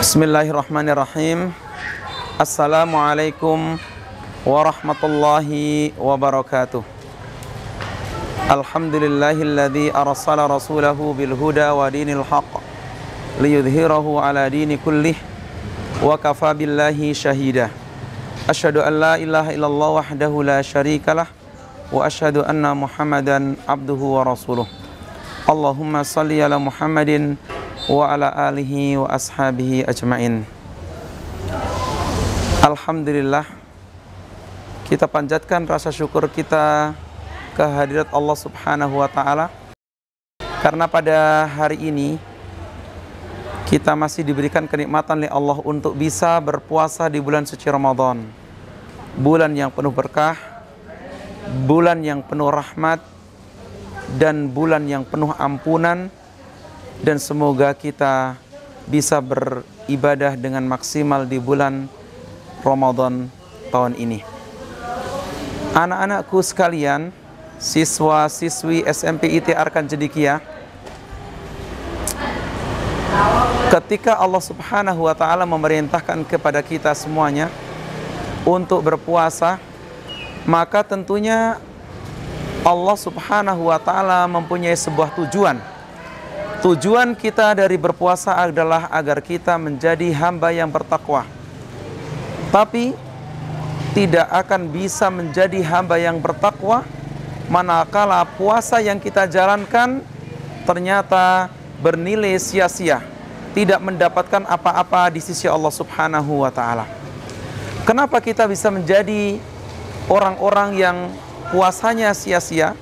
Bismillahirrahmanirrahim. Assalamualaikum warahmatullahi wabarakatuh. Alhamdulillahilladzi arsala rasulahu bilhuda wa dinil haqq liyudhhirahu ala dini kullih wa kafa billahi shahida. Ashhadu an la ilaha illallah wahdahu la syarikalah wa ashhadu anna Muhammadan abduhu wa rasuluh. Allahumma salli ala Muhammadin wa ala alihi wa ashabihi ajmain. Alhamdulillah kita panjatkan rasa syukur kita kehadirat Allah Subhanahu wa taala karena pada hari ini kita masih diberikan kenikmatan oleh Allah untuk bisa berpuasa di bulan suci Ramadan. Bulan yang penuh berkah, bulan yang penuh rahmat, dan bulan yang penuh ampunan dan semoga kita bisa beribadah dengan maksimal di bulan Ramadan tahun ini. Anak-anakku sekalian, siswa-siswi SMP IT Arkan Jedikia, ketika Allah Subhanahu wa taala memerintahkan kepada kita semuanya untuk berpuasa, maka tentunya Allah Subhanahu wa taala mempunyai sebuah tujuan Tujuan kita dari berpuasa adalah agar kita menjadi hamba yang bertakwa. Tapi tidak akan bisa menjadi hamba yang bertakwa manakala puasa yang kita jalankan ternyata bernilai sia-sia, tidak mendapatkan apa-apa di sisi Allah Subhanahu wa taala. Kenapa kita bisa menjadi orang-orang yang puasanya sia-sia?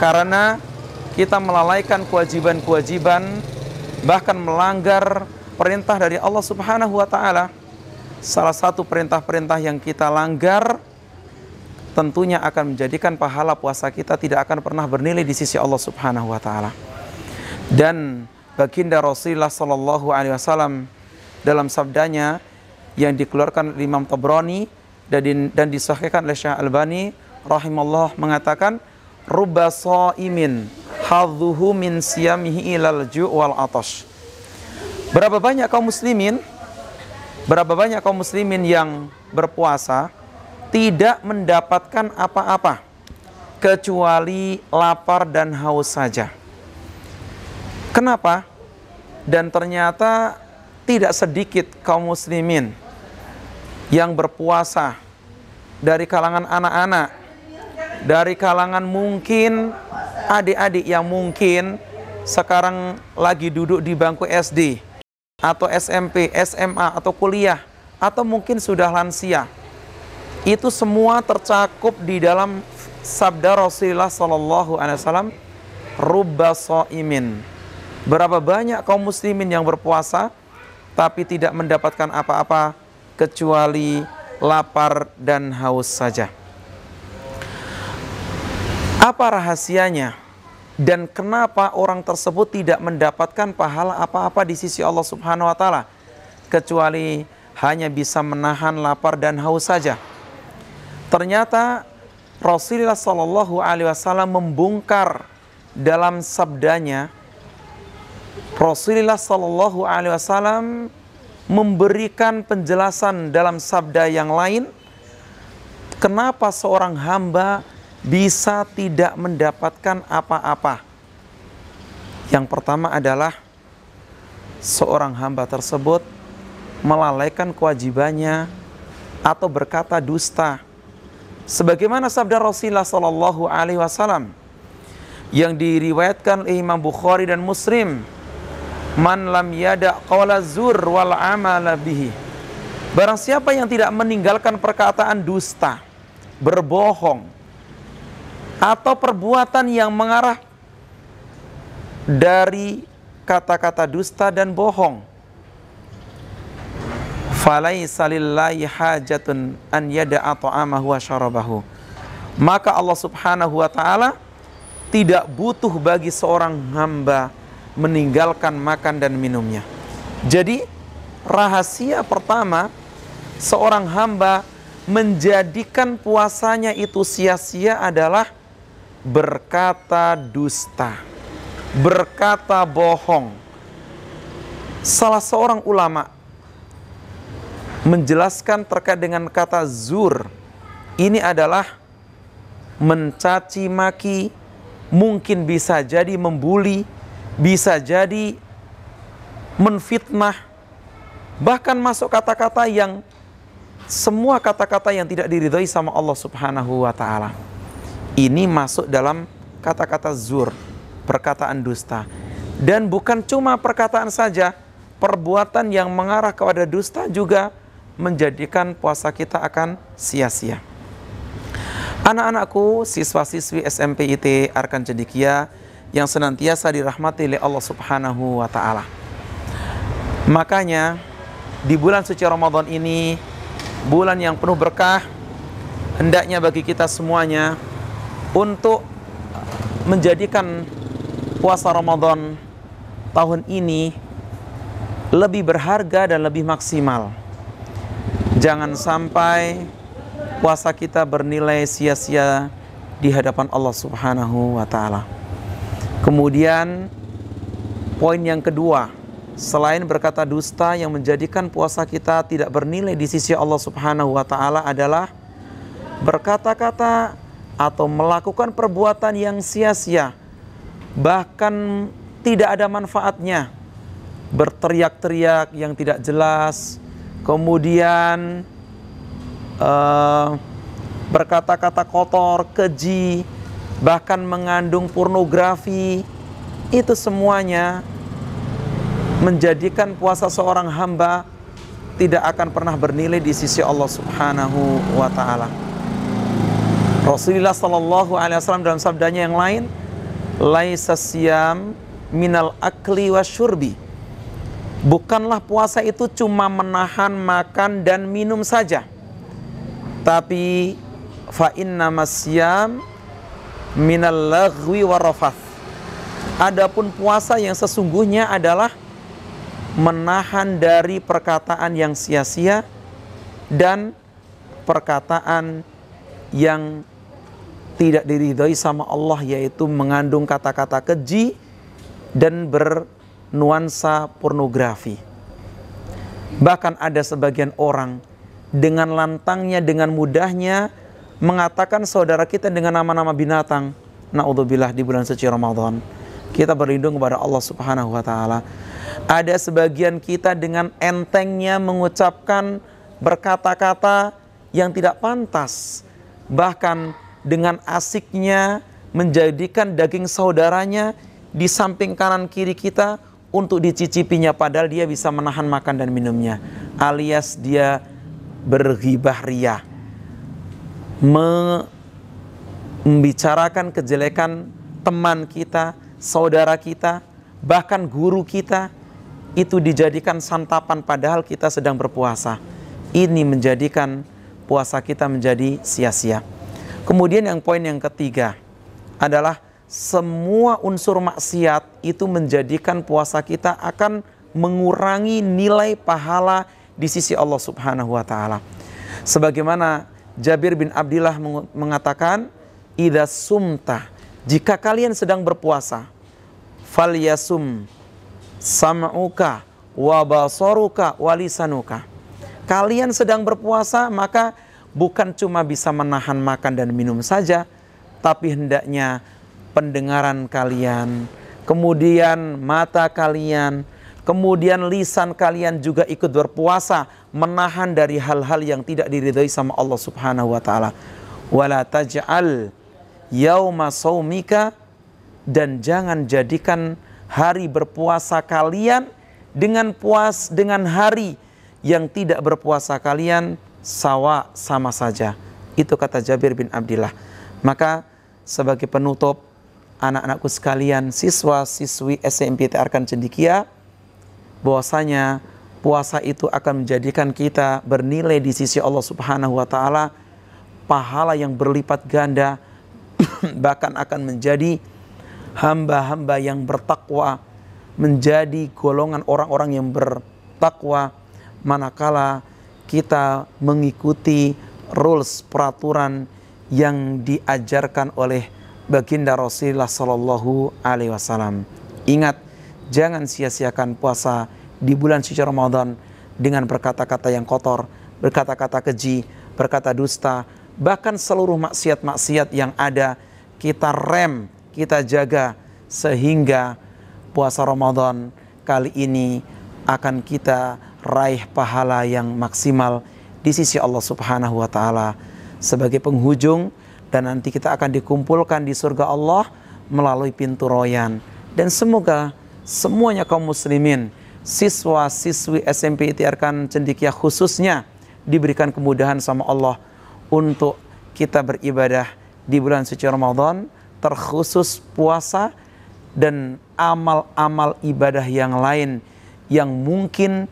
Karena kita melalaikan kewajiban-kewajiban bahkan melanggar perintah dari Allah Subhanahu wa taala. Salah satu perintah-perintah yang kita langgar tentunya akan menjadikan pahala puasa kita tidak akan pernah bernilai di sisi Allah Subhanahu wa taala. Dan baginda Rasulullah sallallahu alaihi wasallam dalam sabdanya yang dikeluarkan oleh Imam Tabrani dan dan disahihkan oleh Syekh Albani rahimallahu mengatakan rubba imin hadzuhu min siyamihi ilal ju' wal atas Berapa banyak kaum muslimin berapa banyak kaum muslimin yang berpuasa tidak mendapatkan apa-apa kecuali lapar dan haus saja. Kenapa? Dan ternyata tidak sedikit kaum muslimin yang berpuasa dari kalangan anak-anak, dari kalangan mungkin adik-adik yang mungkin sekarang lagi duduk di bangku SD atau SMP, SMA atau kuliah atau mungkin sudah lansia. Itu semua tercakup di dalam sabda Rasulullah sallallahu alaihi wasallam rubba shaimin. Berapa banyak kaum muslimin yang berpuasa tapi tidak mendapatkan apa-apa kecuali lapar dan haus saja. Apa rahasianya? Dan kenapa orang tersebut tidak mendapatkan pahala apa-apa di sisi Allah Subhanahu wa taala kecuali hanya bisa menahan lapar dan haus saja. Ternyata Rasulullah Shallallahu alaihi wasallam membongkar dalam sabdanya Rasulullah Shallallahu alaihi wasallam memberikan penjelasan dalam sabda yang lain kenapa seorang hamba bisa tidak mendapatkan apa-apa. Yang pertama adalah seorang hamba tersebut melalaikan kewajibannya atau berkata dusta. Sebagaimana sabda Rasulullah Shallallahu Alaihi Wasallam yang diriwayatkan oleh Imam Bukhari dan Muslim, man lam yada qawla zur wal amala bihi. Barang siapa yang tidak meninggalkan perkataan dusta, berbohong, atau perbuatan yang mengarah dari kata-kata dusta dan bohong. Falaisa lillahi hajatun an yada'a ta'amahu wa syarabahu. Maka Allah Subhanahu wa taala tidak butuh bagi seorang hamba meninggalkan makan dan minumnya. Jadi rahasia pertama seorang hamba menjadikan puasanya itu sia-sia adalah berkata dusta, berkata bohong. Salah seorang ulama menjelaskan terkait dengan kata zur. Ini adalah mencaci maki, mungkin bisa jadi membuli, bisa jadi menfitnah, bahkan masuk kata-kata yang semua kata-kata yang tidak diridhoi sama Allah Subhanahu wa taala. Ini masuk dalam kata-kata zur, perkataan dusta. Dan bukan cuma perkataan saja, perbuatan yang mengarah kepada dusta juga menjadikan puasa kita akan sia-sia. Anak-anakku, siswa-siswi SMP IT Arkan Cendikia yang senantiasa dirahmati oleh Allah Subhanahu wa taala. Makanya di bulan suci Ramadan ini bulan yang penuh berkah hendaknya bagi kita semuanya untuk menjadikan puasa Ramadan tahun ini lebih berharga dan lebih maksimal. Jangan sampai puasa kita bernilai sia-sia di hadapan Allah Subhanahu wa taala. Kemudian poin yang kedua, selain berkata dusta yang menjadikan puasa kita tidak bernilai di sisi Allah Subhanahu wa taala adalah berkata-kata atau melakukan perbuatan yang sia-sia, bahkan tidak ada manfaatnya, berteriak-teriak yang tidak jelas, kemudian uh, berkata-kata kotor, keji, bahkan mengandung pornografi, itu semuanya menjadikan puasa seorang hamba tidak akan pernah bernilai di sisi Allah Subhanahu wa taala. Rasulullah Sallallahu Alaihi Wasallam dalam sabdanya yang lain, siyam minal akli wasyurbi. Bukanlah puasa itu cuma menahan makan dan minum saja. Tapi fa inna masyam minal laghwi warafath. Adapun puasa yang sesungguhnya adalah menahan dari perkataan yang sia-sia dan perkataan yang tidak diridhai sama Allah yaitu mengandung kata-kata keji dan bernuansa pornografi. Bahkan ada sebagian orang dengan lantangnya dengan mudahnya mengatakan saudara kita dengan nama-nama binatang. Naudzubillah di bulan suci Ramadan. Kita berlindung kepada Allah Subhanahu wa taala. Ada sebagian kita dengan entengnya mengucapkan berkata-kata yang tidak pantas. Bahkan dengan asiknya menjadikan daging saudaranya di samping kanan kiri kita untuk dicicipinya padahal dia bisa menahan makan dan minumnya alias dia berhibah ria membicarakan kejelekan teman kita, saudara kita, bahkan guru kita itu dijadikan santapan padahal kita sedang berpuasa. Ini menjadikan puasa kita menjadi sia-sia. Kemudian yang poin yang ketiga adalah semua unsur maksiat itu menjadikan puasa kita akan mengurangi nilai pahala di sisi Allah Subhanahu wa taala. Sebagaimana Jabir bin Abdullah mengatakan, "Idza sumta, jika kalian sedang berpuasa, fal sam'uka wa basaruka wa lisanuka." Kalian sedang berpuasa, maka bukan cuma bisa menahan makan dan minum saja, tapi hendaknya pendengaran kalian, kemudian mata kalian, kemudian lisan kalian juga ikut berpuasa, menahan dari hal-hal yang tidak diridhai sama Allah Subhanahu wa taala. Wala taj'al yauma saumika dan jangan jadikan hari berpuasa kalian dengan puas dengan hari yang tidak berpuasa kalian sawa sama saja. Itu kata Jabir bin Abdullah. Maka sebagai penutup anak-anakku sekalian, siswa-siswi SMP Arkan Cendikia, bahwasanya puasa itu akan menjadikan kita bernilai di sisi Allah Subhanahu wa taala pahala yang berlipat ganda bahkan akan menjadi hamba-hamba yang bertakwa menjadi golongan orang-orang yang bertakwa manakala kita mengikuti rules peraturan yang diajarkan oleh baginda Rasulullah Shallallahu Alaihi Wasallam. Ingat, jangan sia-siakan puasa di bulan suci Ramadan dengan berkata-kata yang kotor, berkata-kata keji, berkata dusta, bahkan seluruh maksiat-maksiat yang ada kita rem, kita jaga sehingga puasa Ramadan kali ini akan kita raih pahala yang maksimal di sisi Allah Subhanahu wa taala sebagai penghujung dan nanti kita akan dikumpulkan di surga Allah melalui pintu royan dan semoga semuanya kaum muslimin siswa-siswi SMP ITR kan cendikia khususnya diberikan kemudahan sama Allah untuk kita beribadah di bulan suci Ramadan terkhusus puasa dan amal-amal ibadah yang lain yang mungkin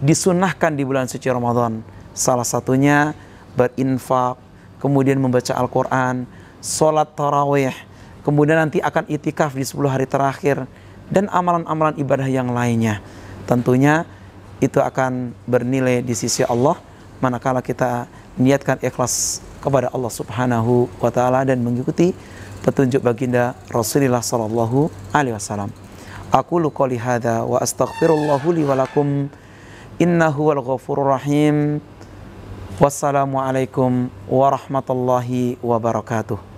disunahkan di bulan suci Ramadan. Salah satunya berinfak, kemudian membaca Al-Quran, sholat tarawih, kemudian nanti akan itikaf di 10 hari terakhir, dan amalan-amalan ibadah yang lainnya. Tentunya itu akan bernilai di sisi Allah manakala kita niatkan ikhlas kepada Allah Subhanahu wa taala dan mengikuti petunjuk baginda Rasulullah sallallahu alaihi wasallam. Aku wa astaghfirullahu li innahu wal ghafurur rahim alaikum warahmatullahi wabarakatuh